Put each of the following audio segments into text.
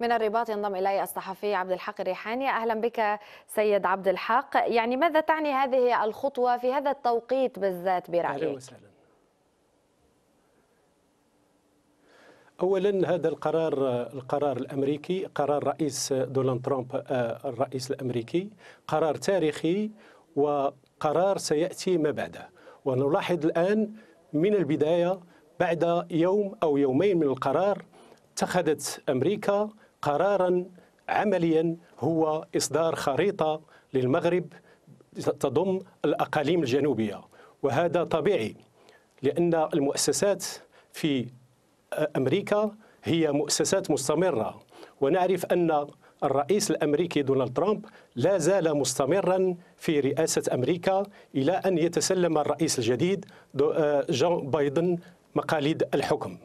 من الرباط ينضم إلي الصحفي عبد الحق الريحاني أهلا بك سيد عبد الحق يعني ماذا تعني هذه الخطوة في هذا التوقيت بالذات برأيك؟ أهلا وسهلا اولا هذا القرار القرار الامريكي قرار رئيس دونالد ترامب آه، الرئيس الامريكي قرار تاريخي وقرار سياتي ما بعده ونلاحظ الان من البدايه بعد يوم او يومين من القرار اتخذت امريكا قرارا عمليا هو إصدار خريطة للمغرب تضم الأقاليم الجنوبية وهذا طبيعي لأن المؤسسات في أمريكا هي مؤسسات مستمرة ونعرف أن الرئيس الامريكي دونالد ترامب لا زال مستمرا في رئاسه امريكا الى ان يتسلم الرئيس الجديد آه، جون بايدن مقاليد الحكم.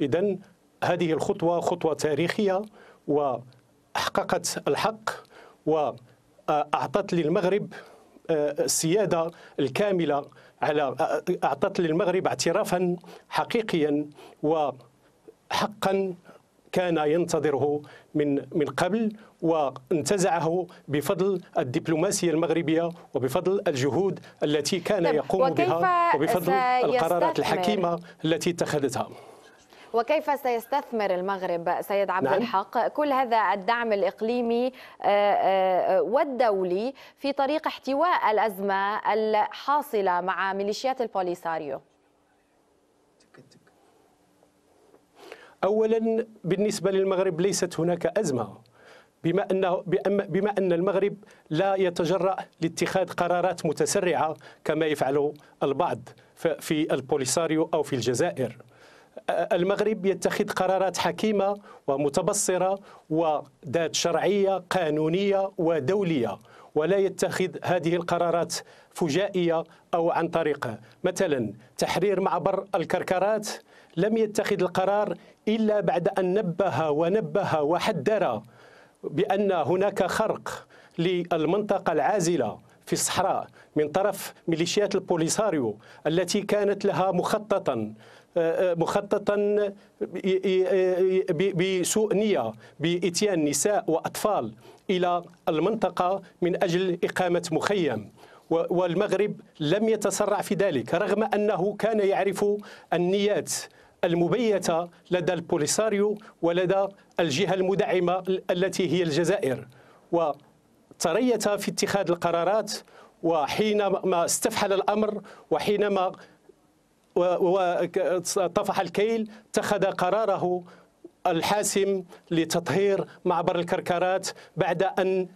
اذا هذه الخطوه خطوه تاريخيه وأحققت الحق وأعطت للمغرب آه، السيادة الكاملة على آه، أعطت للمغرب اعترافا حقيقيا وحقا كان ينتظره من من قبل وانتزعه بفضل الدبلوماسيه المغربيه وبفضل الجهود التي كان طيب، يقوم بها وبفضل القرارات الحكيمه التي اتخذتها وكيف سيستثمر المغرب سيد عبد نعم. الحق كل هذا الدعم الإقليمي آه، آه، والدولي في طريق احتواء الأزمة الحاصلة مع ميليشيات البوليساريو اولا بالنسبه للمغرب ليست هناك ازمه بما انه بما ان المغرب لا يتجرأ لاتخاذ قرارات متسرعه كما يفعل البعض في البوليساريو او في الجزائر المغرب يتخذ قرارات حكيمه ومتبصره وذات شرعيه قانونيه ودوليه ولا يتخذ هذه القرارات فجائيه او عن طريقه مثلا تحرير معبر الكركرات لم يتخذ القرار الا بعد ان نبه ونبه وحذر بان هناك خرق للمنطقه العازله في الصحراء من طرف ميليشيات البوليساريو التي كانت لها مخططا مخططا بسوء نية بإتيان نساء وأطفال إلى المنطقة من أجل إقامة مخيم والمغرب لم يتسرع في ذلك رغم أنه كان يعرف النيات المبيتة لدى البوليساريو ولدى الجهة المدعمة التي هي الجزائر وتريث في اتخاذ القرارات وحينما استفحل الأمر وحينما وطفح الكيل اتخذ قراره الحاسم لتطهير معبر الكركرات بعد أن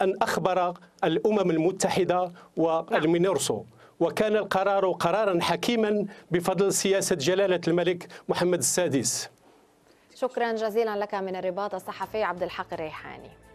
أن أخبر الأمم المتحدة والمينورسو وكان القرار قرارا حكيما بفضل سياسة جلالة الملك محمد السادس شكرا جزيلا لك من الرباط الصحفي عبد الحق الريحاني